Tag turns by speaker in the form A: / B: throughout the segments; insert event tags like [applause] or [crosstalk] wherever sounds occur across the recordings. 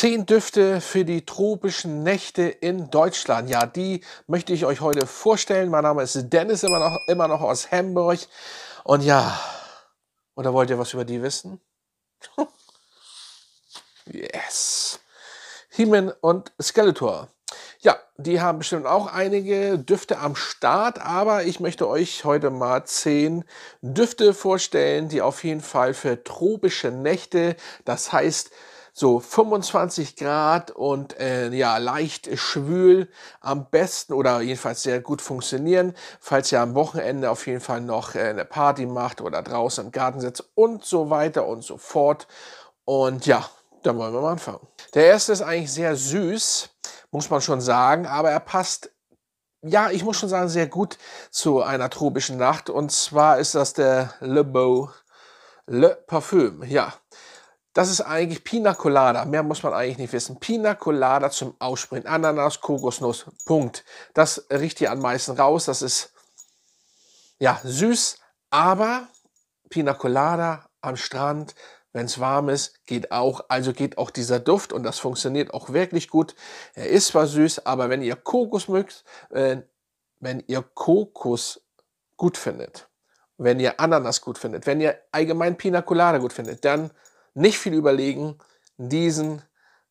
A: Zehn Düfte für die tropischen Nächte in Deutschland. Ja, die möchte ich euch heute vorstellen. Mein Name ist Dennis, immer noch, immer noch aus Hamburg. Und ja, oder wollt ihr was über die wissen? [laughs] yes. Hemen und Skeletor. Ja, die haben bestimmt auch einige Düfte am Start, aber ich möchte euch heute mal zehn Düfte vorstellen, die auf jeden Fall für tropische Nächte, das heißt so 25 Grad und äh, ja, leicht schwül am besten oder jedenfalls sehr gut funktionieren. Falls ihr am Wochenende auf jeden Fall noch äh, eine Party macht oder draußen im Garten sitzt und so weiter und so fort. Und ja, dann wollen wir mal anfangen. Der erste ist eigentlich sehr süß, muss man schon sagen, aber er passt ja, ich muss schon sagen, sehr gut zu einer tropischen Nacht. Und zwar ist das der Le Beau Le Parfüm. Ja, das ist eigentlich Pina Colada. Mehr muss man eigentlich nicht wissen. Pina Colada zum Ausspringen. Ananas, Kokosnuss. Punkt. Das riecht hier am meisten raus. Das ist ja süß, aber Pina Colada am Strand, wenn es warm ist, geht auch. Also geht auch dieser Duft und das funktioniert auch wirklich gut. Er ist zwar süß, aber wenn ihr Kokos mögt, äh, wenn ihr Kokos gut findet, wenn ihr Ananas gut findet, wenn ihr allgemein Pina Colada gut findet, dann nicht viel überlegen, diesen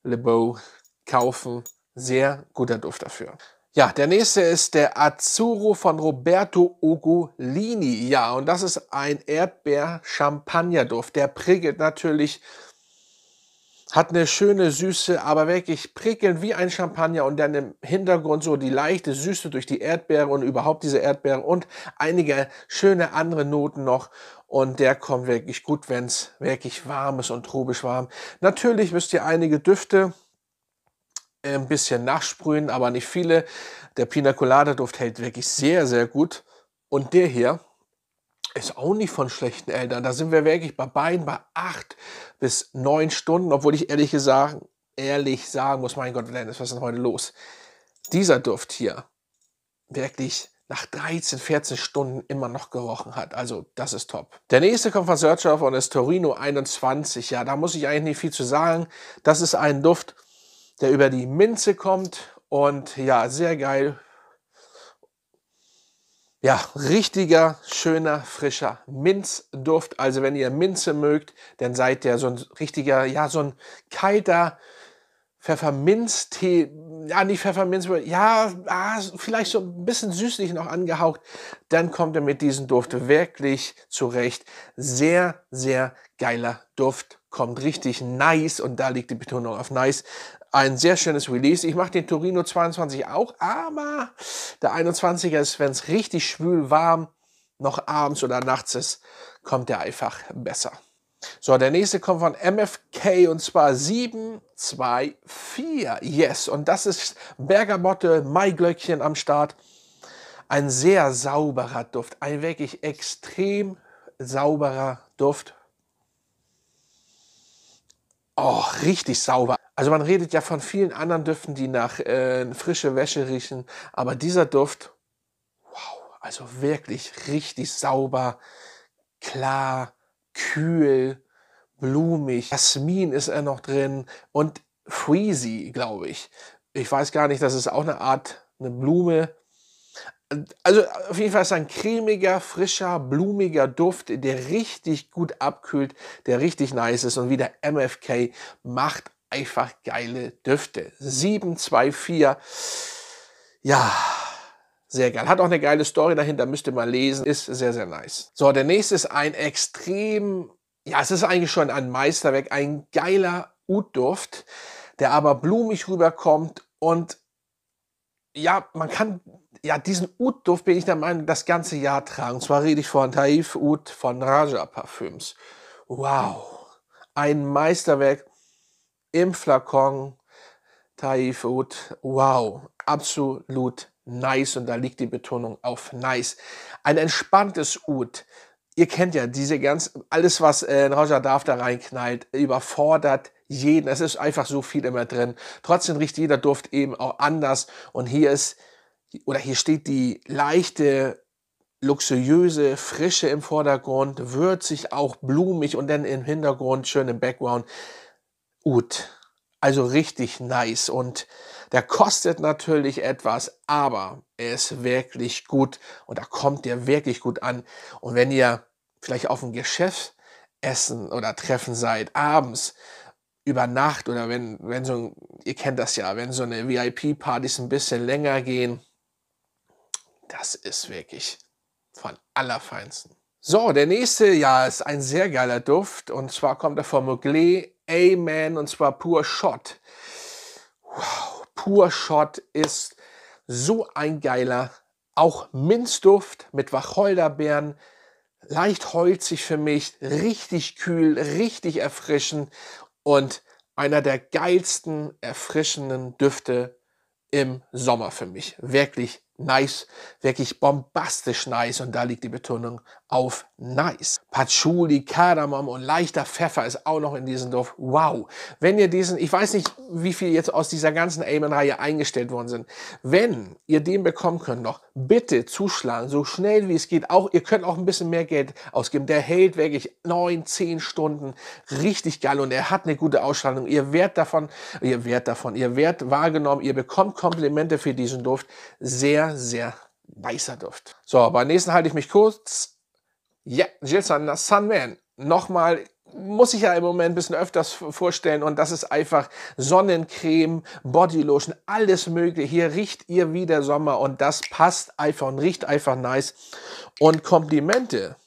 A: Le Beau kaufen. Sehr guter Duft dafür. Ja, der nächste ist der Azzurro von Roberto Ugolini. Ja, und das ist ein Erdbeer-Champagner-Duft. Der prägt natürlich hat eine schöne Süße, aber wirklich prickelnd wie ein Champagner und dann im Hintergrund so die leichte Süße durch die Erdbeere und überhaupt diese Erdbeere und einige schöne andere Noten noch. Und der kommt wirklich gut, wenn es wirklich warm ist und tropisch warm. Natürlich müsst ihr einige Düfte äh, ein bisschen nachsprühen, aber nicht viele. Der Pina Colada Duft hält wirklich sehr, sehr gut. Und der hier, ist auch nicht von schlechten Eltern. Da sind wir wirklich bei beiden bei acht bis neun Stunden, obwohl ich ehrlich gesagt, ehrlich sagen muss, mein Gott, Lennis, was ist denn heute los? Dieser Duft hier wirklich nach 13, 14 Stunden immer noch gerochen hat. Also das ist top. Der nächste kommt von Search und ist Torino 21. Ja, da muss ich eigentlich nicht viel zu sagen. Das ist ein Duft, der über die Minze kommt und ja, sehr geil, ja, richtiger, schöner, frischer Minzduft. Also wenn ihr Minze mögt, dann seid ihr so ein richtiger, ja, so ein kalter Pfefferminztee. Ja, nicht Pfefferminz, ja, ah, vielleicht so ein bisschen süßlich noch angehaucht. Dann kommt ihr mit diesem Duft wirklich zurecht. Sehr, sehr geiler Duft kommt richtig nice und da liegt die Betonung auf nice ein sehr schönes Release. Ich mache den Torino 22 auch, aber der 21er ist, wenn es richtig schwül warm noch abends oder nachts ist, kommt der einfach besser. So, der nächste kommt von MFK und zwar 724. Yes, und das ist Bergamotte Maiglöckchen am Start. Ein sehr sauberer Duft, ein wirklich extrem sauberer Duft. Oh, richtig sauber. Also man redet ja von vielen anderen Düften, die nach äh, frische Wäsche riechen, aber dieser Duft, wow, also wirklich richtig sauber, klar, kühl, blumig. Jasmin ist er noch drin und Freezy, glaube ich. Ich weiß gar nicht, das ist auch eine Art, eine Blume. Also auf jeden Fall ist ein cremiger, frischer, blumiger Duft, der richtig gut abkühlt, der richtig nice ist. Und wieder MFK macht einfach geile Düfte. 724. Ja, sehr geil. Hat auch eine geile Story dahinter, müsst ihr mal lesen. Ist sehr, sehr nice. So, der nächste ist ein extrem, ja, es ist eigentlich schon ein Meisterwerk, ein geiler Utduft, der aber blumig rüberkommt und ja, man kann ja diesen Utduft, bin ich der Meinung, das ganze Jahr tragen. Und zwar rede ich von Taif Ud von Raja Parfüms. Wow, ein Meisterwerk im Flakon Thai Food. Wow, absolut nice und da liegt die Betonung auf nice. Ein entspanntes Ud. Ihr kennt ja diese ganz, alles was äh, Roger Darf da reinknallt, überfordert jeden. Es ist einfach so viel immer drin. Trotzdem riecht jeder Duft eben auch anders und hier ist, oder hier steht die leichte luxuriöse Frische im Vordergrund, würzig auch blumig und dann im Hintergrund schön im Background gut. Also richtig nice und der kostet natürlich etwas, aber er ist wirklich gut und da kommt der wirklich gut an. Und wenn ihr vielleicht auf dem Geschäft essen oder treffen seid, abends, über Nacht oder wenn, wenn so, ihr kennt das ja, wenn so eine VIP-Partys ein bisschen länger gehen, das ist wirklich von allerfeinsten. So, der nächste, ja, ist ein sehr geiler Duft und zwar kommt er von Mugler Amen und zwar Pur Shot. Wow, Pure Shot ist so ein geiler, auch Minzduft mit Wacholderbeeren, leicht holzig für mich, richtig kühl, richtig erfrischend und einer der geilsten, erfrischenden Düfte im Sommer für mich. Wirklich nice, wirklich bombastisch nice und da liegt die Betonung auf nice. Patchouli, Kardamom und leichter Pfeffer ist auch noch in diesem Duft. Wow. Wenn ihr diesen, ich weiß nicht, wie viel jetzt aus dieser ganzen Amen-Reihe eingestellt worden sind. Wenn ihr den bekommen könnt noch, bitte zuschlagen, so schnell wie es geht. Auch, ihr könnt auch ein bisschen mehr Geld ausgeben. Der hält wirklich neun, zehn Stunden. Richtig geil. Und er hat eine gute Ausstrahlung. Ihr werdet davon, ihr werdet davon, ihr werdet wahrgenommen. Ihr bekommt Komplimente für diesen Duft. Sehr, sehr weißer Duft. So, beim nächsten halte ich mich kurz ja, Jill Sanders, Sunman. Nochmal muss ich ja im Moment ein bisschen öfters vorstellen und das ist einfach Sonnencreme, Bodylotion, alles mögliche. Hier riecht ihr wie der Sommer und das passt einfach und riecht einfach nice. Und Komplimente.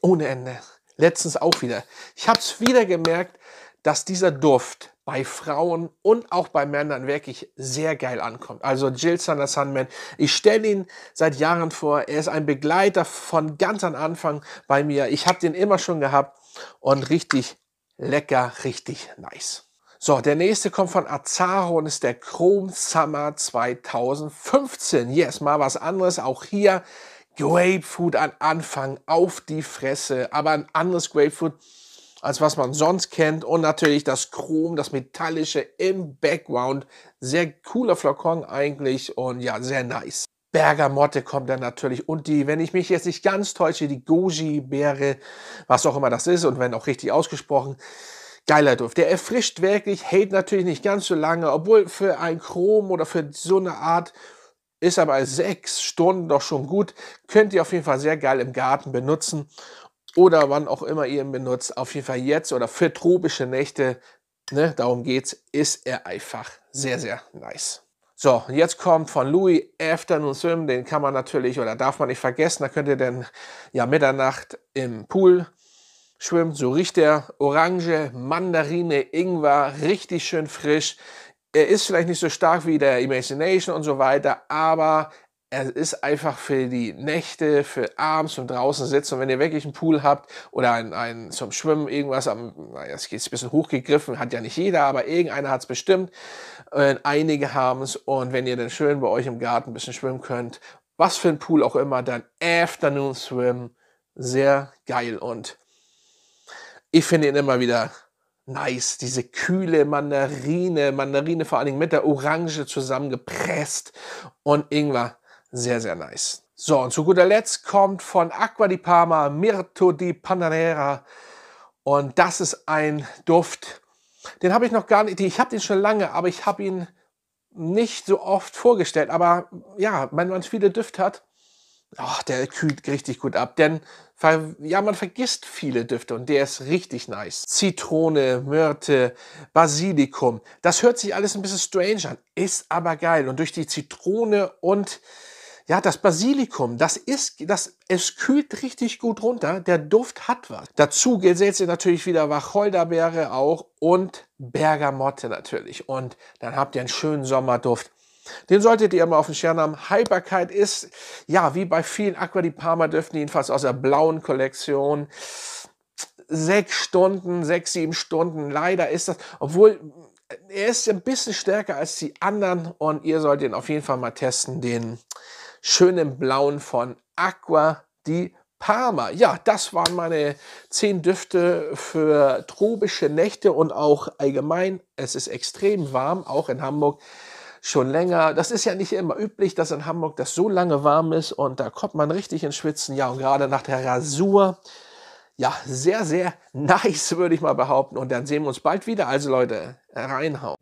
A: Ohne Ende. Letztens auch wieder. Ich habe es wieder gemerkt, dass dieser Duft bei Frauen und auch bei Männern wirklich sehr geil ankommt. Also Jill Sanders Sandman, ich stelle ihn seit Jahren vor. Er ist ein Begleiter von ganz am Anfang bei mir. Ich habe den immer schon gehabt und richtig lecker, richtig nice. So, der nächste kommt von Azaro und ist der Chrome Summer 2015. Yes, mal was anderes. Auch hier Grapefruit an Anfang auf die Fresse, aber ein anderes Grapefruit als was man sonst kennt. Und natürlich das Chrom, das Metallische im Background. Sehr cooler Flakon eigentlich und ja, sehr nice. Bergamotte kommt dann natürlich und die, wenn ich mich jetzt nicht ganz täusche, die Goji-Beere, was auch immer das ist und wenn auch richtig ausgesprochen, geiler Duft. Der erfrischt wirklich, hält natürlich nicht ganz so lange, obwohl für ein Chrom oder für so eine Art ist aber sechs Stunden doch schon gut. Könnt ihr auf jeden Fall sehr geil im Garten benutzen oder wann auch immer ihr ihn benutzt. Auf jeden Fall jetzt oder für tropische Nächte, ne, darum geht's, ist er einfach sehr, sehr nice. So, jetzt kommt von Louis Afternoon Swim, den kann man natürlich oder darf man nicht vergessen, da könnt ihr dann ja Mitternacht im Pool schwimmen, so riecht er Orange, Mandarine, Ingwer, richtig schön frisch. Er ist vielleicht nicht so stark wie der Imagination und so weiter, aber er ist einfach für die Nächte, für abends und draußen sitzen. Und wenn ihr wirklich einen Pool habt oder ein, ein zum Schwimmen irgendwas, am, naja, es geht ein bisschen hochgegriffen, hat ja nicht jeder, aber irgendeiner hat es bestimmt. Und einige haben es. Und wenn ihr dann schön bei euch im Garten ein bisschen schwimmen könnt, was für ein Pool auch immer, dann Afternoon Swim. Sehr geil. Und ich finde ihn immer wieder nice. Diese kühle Mandarine, Mandarine vor allen Dingen mit der Orange zusammengepresst und Ingwer sehr, sehr nice. So, und zu guter Letzt kommt von Aqua di Parma Mirto di Pananera. Und das ist ein Duft, den habe ich noch gar nicht, ich habe den schon lange, aber ich habe ihn nicht so oft vorgestellt. Aber ja, wenn man viele Düfte hat, oh, der kühlt richtig gut ab. Denn ja, man vergisst viele Düfte und der ist richtig nice. Zitrone, Myrte, Basilikum. Das hört sich alles ein bisschen strange an, ist aber geil. Und durch die Zitrone und ja, das Basilikum, das ist, das, es kühlt richtig gut runter. Der Duft hat was. Dazu gesetzt ihr natürlich wieder Wacholderbeere auch und Bergamotte natürlich. Und dann habt ihr einen schönen Sommerduft. Den solltet ihr immer auf dem Schirm haben. Haltbarkeit ist, ja, wie bei vielen Aqua di Parma Düften, jedenfalls aus der blauen Kollektion, sechs Stunden, sechs, sieben Stunden. Leider ist das, obwohl er ist ein bisschen stärker als die anderen und ihr sollt ihn auf jeden Fall mal testen, den schönen Blauen von Aqua di Parma. Ja, das waren meine zehn Düfte für tropische Nächte und auch allgemein. Es ist extrem warm, auch in Hamburg schon länger. Das ist ja nicht immer üblich, dass in Hamburg das so lange warm ist und da kommt man richtig ins Schwitzen. Ja, und gerade nach der Rasur. Ja, sehr, sehr nice, würde ich mal behaupten. Und dann sehen wir uns bald wieder. Also Leute, reinhauen.